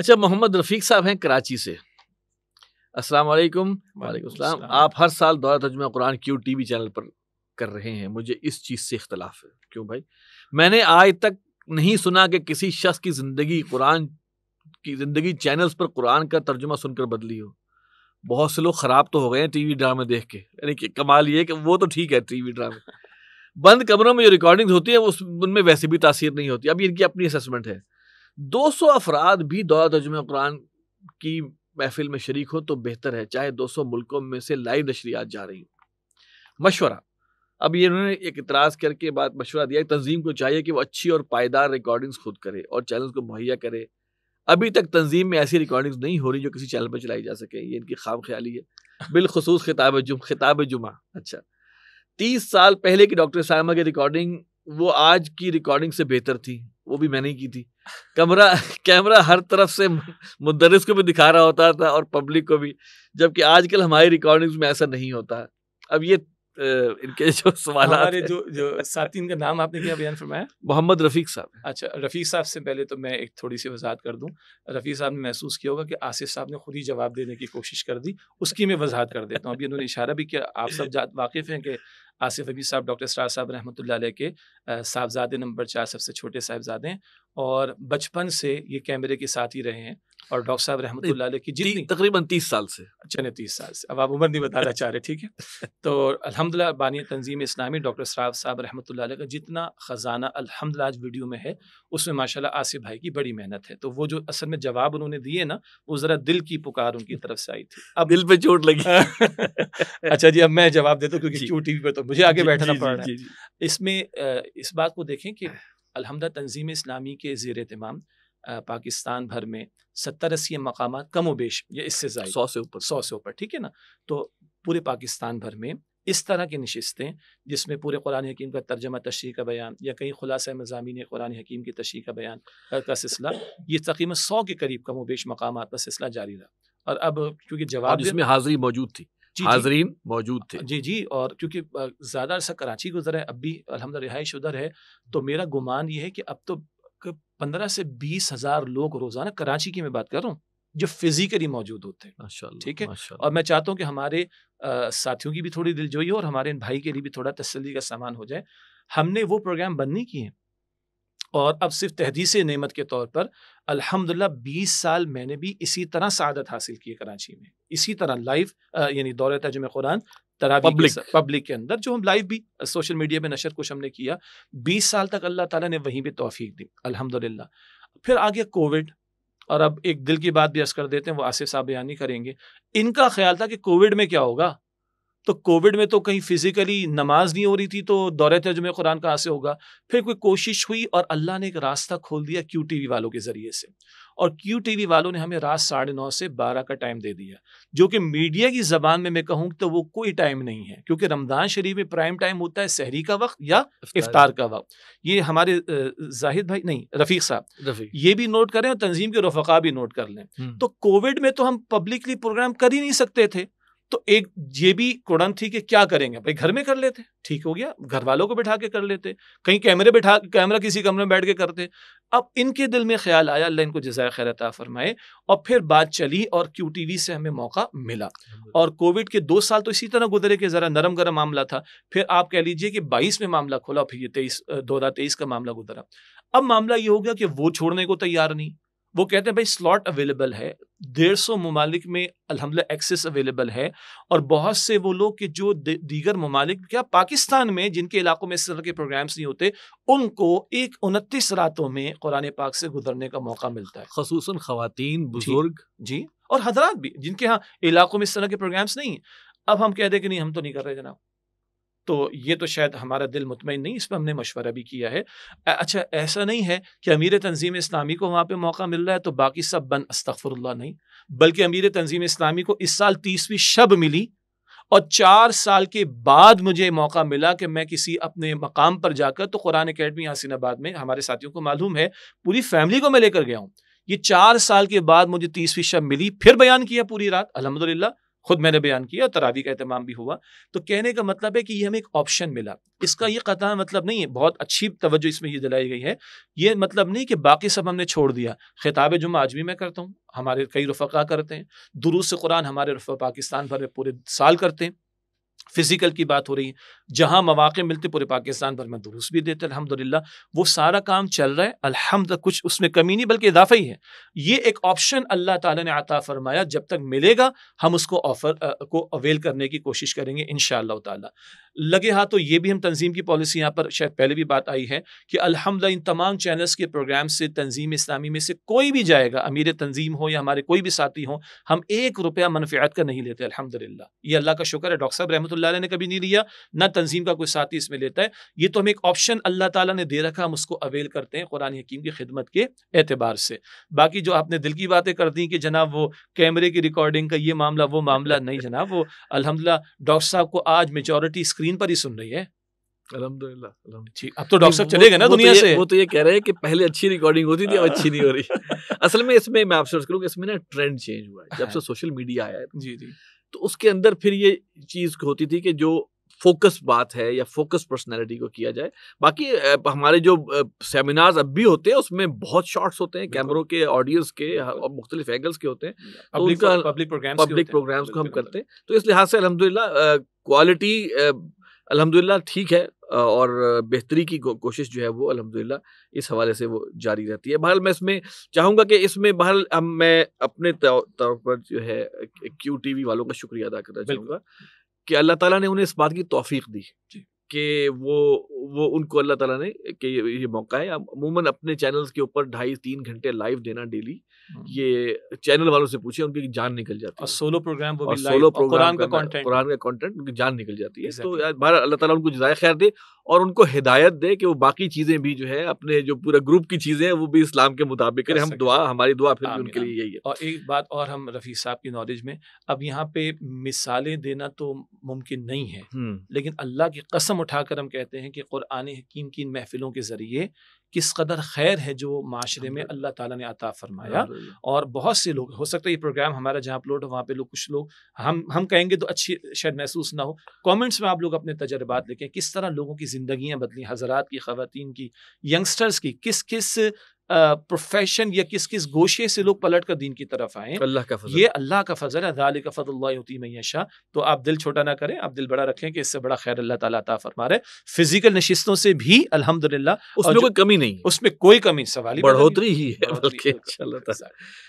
अच्छा मोहम्मद रफीक साहब हैं कराची से अस्सलाम वालेकुम वालेकुम आप हर साल दौरा तर्जुमा कुरान क्यू टीवी चैनल पर कर रहे हैं मुझे इस चीज़ से इख्तलाफ है क्यों भाई मैंने आज तक नहीं सुना कि किसी शख्स की ज़िंदगी कुरान की ज़िंदगी चैनल्स पर कुरान का तर्जुमा सुनकर बदली हो बहुत से लोग ख़राब तो हो गए हैं टीवी ड्रामे देख के यानी कि कमाल ये कि वो तो ठीक है टीवी ड्रामे बंद कमरों में जो रिकॉर्डिंग्स होती है उस उनमें वैसे भी तासीर नहीं होती अभी इनकी अपनी असेसमेंट है दो सौ अफराद भी दौरा तर्जुम कुरान की महफिल में शरीक हो तो बेहतर है चाहे दो सौ मुल्कों में से लाइव नशरियात जा रही हो मशवरा अब ये उन्होंने एक इतराज़ करके बात मशवरा दिया तंजीम को चाहिए कि वो अच्छी और पायदार रिकॉर्डिंग्स खुद करे और चैनल्स को मुहैया करे अभी तक तंजीम में ऐसी रिकॉर्डिंग्स नहीं हो रही जो किसी चैनल पर चलाई जा सके ये इनकी खाम ख्याली है बिलखसूस खिताब जुम खिताब जुमा अच्छा तीस साल पहले की डॉक्टर सामा की रिकॉर्डिंग वो आज की रिकॉर्डिंग से बेहतर थी वो भी मैंने ही की थी कमरा कैमरा हर तरफ से मुदरस को भी दिखा रहा होता था और पब्लिक को भी जबकि आजकल हमारी रिकॉर्डिंग में ऐसा नहीं होता अब ये इनके जो सवाल हमारे जो जो साथी इनका नाम आपने क्या बयान फरमाया मोहम्मद रफ़ीक साहब अच्छा रफ़ीक साहब से पहले तो मैं एक थोड़ी सी वजाहत कर दूं रफ़ीक साहब ने महसूस किया होगा कि आसिफ साहब ने खुद ही जवाब देने की कोशिश कर दी उसकी मैं वजाहत कर देता हूँ अभी उन्होंने इशारा भी किया आप सब वाकिफ़ हैं कि आसिफ अबी साहब डॉक्टर स्टार साहब रहमत के साहबजादे नंबर चार सबसे छोटे साहबजादे हैं और बचपन से ये कैमरे के साथ ही रहे हैं और डॉक्टर साहब रहमत की जितनी तकरीबन तीस साल से चले अच्छा, तीस साल से अब आप उम्र नहीं बताना चाह रहे ठीक है तो अलहमदिल्ला बानी तंजीम इस्लामी डॉक्टर साहब साहब रहमत का जितना ख़जाना अलहमदिल्ला आज वीडियो में है उसमें माशाल्लाह आसिफ भाई की बड़ी मेहनत है तो वो जो असल में जवाब उन्होंने दिए ना वो ज़रा दिल की पुकार उनकी तरफ से आई थी अब दिल पर चोट लगी अच्छा जी अब मैं जवाब देता हूँ क्योंकि चोट टी पर तो मुझे आगे बैठना पड़ रहा है इसमें इस बात को देखें कि अलहमदा तंजीम इस्लामी के जेर तमाम पाकिस्तान भर में सत्तर अस्सी मकाम कम वेश इससे ज़्यादा सौ से ऊपर सौ से ऊपर ठीक है ना तो पूरे पाकिस्तान भर में इस तरह की नशस्तें जिसमें पूरे कुरान हकीम का तर्जमा तशरी का बयान या कई खुलासा मजामी कुरान हकीम की तशरी का बयान का सिलसिला ये तकरीबन सौ के करीब वेश मकाम का सिलसिला जारी रहा और अब क्योंकि जवाब इसमें हाजिरी मौजूद थी हाजरीन मौजूद थे जी जी और क्योंकि ज़्यादा अरसा कराची गुजर है अब भी अलहमद रिहाइश उधर है तो मेरा गुमान ये है कि अब तो पंद्रह से बीस हज़ार लोग रोज़ाना कराची की मैं बात कर रहा हूँ जो फिजिकली मौजूद होते हैं ठीक है और मैं चाहता हूँ कि हमारे आ, साथियों की भी थोड़ी दिलजोई हो और हमारे इन भाई के लिए भी थोड़ा तसली का सामान हो जाए हमने वो प्रोग्राम बंद नहीं किए और अब सिर्फ तहदीस नेमत के तौर पर अल्हम्दुलिल्लाह 20 साल मैंने भी इसी तरह सदत हासिल की कराची में इसी तरह लाइव यानी दौरे तर्जुम कुरान पब्लिक पब्लिक के अंदर जो हम लाइव भी सोशल मीडिया में नशर कुछ हमने किया 20 साल तक अल्लाह ताला ने वहीं पे तोफीक दी अल्हम्दुलिल्लाह फिर आ गया कोविड और अब एक दिल की बात भी अस कर देते हैं वो आसिफ साहब बयानी करेंगे इनका ख्याल था कि कोविड में क्या होगा तो कोविड में तो कहीं फिजिकली नमाज नहीं हो रही थी तो दौरे तर्जुमे कुरान कहाँ से होगा फिर कोई कोशिश हुई और अल्लाह ने एक रास्ता खोल दिया क्यू टी वी वालों के ज़रिए से और क्यू टी वी वालों ने हमें रात साढ़े नौ से बारह का टाइम दे दिया जो कि मीडिया की ज़बान में मैं कहूँ तो वो कोई टाइम नहीं है क्योंकि रमज़ान शरीफ में प्राइम टाइम होता है सहरी का वक्त या इफ्तार का वक्त ये हमारे जाहिद भाई नहीं रफ़ीक साहब ये भी नोट करें और तंजीम के रफ़ा भी नोट कर लें हम्म। तो कोविड में तो हम पब्लिकली प्रोग्राम कर ही नहीं सकते थे तो एक ये भी कुड़न थी कि क्या करेंगे भाई घर में कर लेते ठीक हो गया घर वालों को बिठा के कर लेते कहीं कैमरे बिठा कैमरा किसी कमरे में बैठ के करते अब इनके दिल में ख्याल आया अल्लाह इनको जजाय अता फरमाए और फिर बात चली और क्यू टी वी से हमें मौका मिला और कोविड के दो साल तो इसी तरह गुजरे के ज़रा नरम गरम मामला था फिर आप कह लीजिए कि बाईस में मामला खोला फिर ये तेईस दो हज़ार तेईस का मामला गुजरा अब मामला ये हो गया कि वो छोड़ने को तैयार नहीं वो कहते हैं भाई स्लॉट अवेलेबल है डेढ़ सौ ममालिक में अलहमद एक्सेस अवेलेबल है और बहुत से वो लोग कि जो दीगर ममालिक क्या पाकिस्तान में जिनके इलाकों में इस तरह के प्रोग्राम्स नहीं होते उनको एक उनतीस रातों में कुरान पाक से गुजरने का मौका मिलता है खसूस खातन बुजुर्ग जी और हजरात भी जिनके यहाँ इलाकों में इस तरह के प्रोग्राम्स नहीं अब हम कह दें कि नहीं हम तो नहीं कर रहे जनाब तो ये तो शायद हमारा दिल मुतमिन नहीं इस पर हमने मशवरा भी किया है अच्छा ऐसा नहीं है कि अमीर तंजीम इस्लामी को वहाँ पर मौका मिल रहा है तो बाकी सब बन अस्तफ़र नहीं बल्कि अमीर तंजीम इस्लामी को इस साल तीसवीं शब मिली और चार साल के बाद मुझे मौका मिला कि मैं किसी अपने मकाम पर जाकर तो कुरान अकेडमी आबाद में हमारे साथियों को मालूम है पूरी फैमिली को मैं लेकर गया हूँ ये चार साल के बाद मुझे तीसवीं शब मिली फिर बयान किया पूरी रात अलहमदिल्ला खुद मैंने बयान किया तरावी का अहतमाम भी हुआ तो कहने का मतलब है कि ये हमें एक ऑप्शन मिला इसका ये कतः मतलब नहीं है बहुत अच्छी तवज्जो इसमें ये दिलाई गई है ये मतलब नहीं कि बाकी सब हमने छोड़ दिया खिताब जुम्मा आज भी मैं करता हूँ हमारे कई रफ़ा करते हैं दुरुस्त कुरान हमारे रफ़ा पाकिस्तान भर में पूरे साल करते हैं फ़िज़िकल की बात हो रही है जहाँ मौाक़े मिलते पूरे पाकिस्तान भर में दुरुस्त भी देते अलहमदिल्ला वो सारा काम चल रहा है अलहमद कुछ उसमें कमी नहीं बल्कि इजाफा ही है ये एक ऑप्शन अल्लाह ताला ने आता फरमाया जब तक मिलेगा हम उसको ऑफ़र को अवेल करने की कोशिश करेंगे इन शाह लगे हाथ तो ये भी हम तंजीम की पॉलिसी यहाँ पर शायद पहले भी बात आई है कि अलहमदिल्ला इन तमाम चैनल्स के प्रोग्राम से तंजीम इस्लामी में से कोई भी जाएगा अमीर तंजीम हो या हमारे कोई भी साथी हो हम एक रुपया मनफियात का नहीं लेते अलहमदिल्ला ये अल्लाह का शुक्र है डॉक्टर साहब रहमत ने कभी नहीं लिया ना तंजीम का कोई साथी इसमें लेता है ये तो हमें एक ऑप्शन अल्लाह तला ने दे रखा हम उसको अवेल करते हैं कुरानी हकीम की खिदमत के एतबार से बाकी जो आपने दिल की बातें कर दी कि जनाब वो कैमरे की रिकॉर्डिंग का ये मामला वो मामला नहीं जनाब वो अलहमदिल्ला डॉक्टर साहब को आज मेजोरिटी स्क्रीन स्क्रीन पर ही सुन रही है अब तो डॉक्टर साहब चले गए ना तो दुनिया तो से वो तो ये कह रहे हैं कि पहले अच्छी रिकॉर्डिंग होती थी अब अच्छी नहीं हो रही असल में इसमें मैं आपसे करूँ इसमें ना ट्रेंड चेंज हुआ है जब हाँ। से सोशल मीडिया आया है जी जी तो उसके अंदर फिर ये चीज़ होती थी कि जो फोकस बात है या फोकस पर्सनैलिटी को किया जाए बाकी हमारे जो सेमिनार्स अब भी होते हैं उसमें बहुत शॉर्ट्स होते हैं कैमरों के ऑडियंस के और मुख्तलिफ एंगल्स के होते हैं तो पब्लिक प्रोग्राम्स को हम करते हैं तो इस लिहाज से अलहमदिल्ला क्वालिटी अल्हम्दुलिल्लाह ठीक है और बेहतरी की कोशिश जो है वो अल्हम्दुलिल्लाह इस हवाले से वो जारी रहती है बहरहाल मैं इसमें चाहूँगा कि इसमें बहरहाल मैं अपने तौर पर जो है क्यू टी वी वालों का शुक्रिया अदा करना चाहूँगा कि अल्लाह ताला ने उन्हें इस बात की तोफ़ी दी कि वो वो उनको अल्लाह ताला ने कि ये ये मौका है अमूमन अपने चैनल्स के ऊपर ढाई तीन घंटे लाइव देना डेली हाँ। ये चैनल वालों से पूछे उनकी जान निकल जाती है सोलो प्रोग्राम वो भी सोलो प्रोग्राम का कंटेंट कुरान का कंटेंट उनकी जान निकल जाती है तो यार अल्लाह ताला उनको जजाय खैर दे और उनको हिदायत दे कि वो बाकी चीज़ें भी जो है अपने जो पूरा ग्रुप की चीज़ें हैं वो भी इस्लाम के मुताबिक करें हम दुआ हमारी दुआ फिर भी उनके लिए यही है और एक बात और हम रफ़ी साहब की नॉलेज में अब यहाँ पे मिसालें देना तो मुमकिन नहीं है हम्म। लेकिन अल्लाह की कसम उठाकर हम कहते हैं कि क़ुरान हकीम की इन महफ़िलों के ज़रिए किस कदर खैर है जो माशरे में अल्लाह ताला ने अता फरमाया और बहुत से लोग हो सकता है ये प्रोग्राम हमारा जहाँ अपलोड हो वहाँ पे लोग कुछ लोग हम हम कहेंगे तो अच्छी शायद महसूस ना हो कमेंट्स में आप लोग अपने तजर्बात लिखें किस तरह लोगों की ज़िंदगियाँ बदली हज़रात की ख़वान की यंगस्टर्स की किस किस प्रोफेशन या किस किस गोशे से लोग पलट कर दीन की तरफ आए अल्लाह का फजल ये अल्लाह का फजल है अल्लाह का फजल मैशा तो आप दिल छोटा ना करें आप दिल बड़ा रखें कि इससे बड़ा खैर अल्लाह ताला अता फरमा रहे फिजिकल नशिस्तों से भी अल्हम्दुलिल्लाह उसमें कोई कमी नहीं उसमें कोई कमी सवाल बढ़ोतरी ही है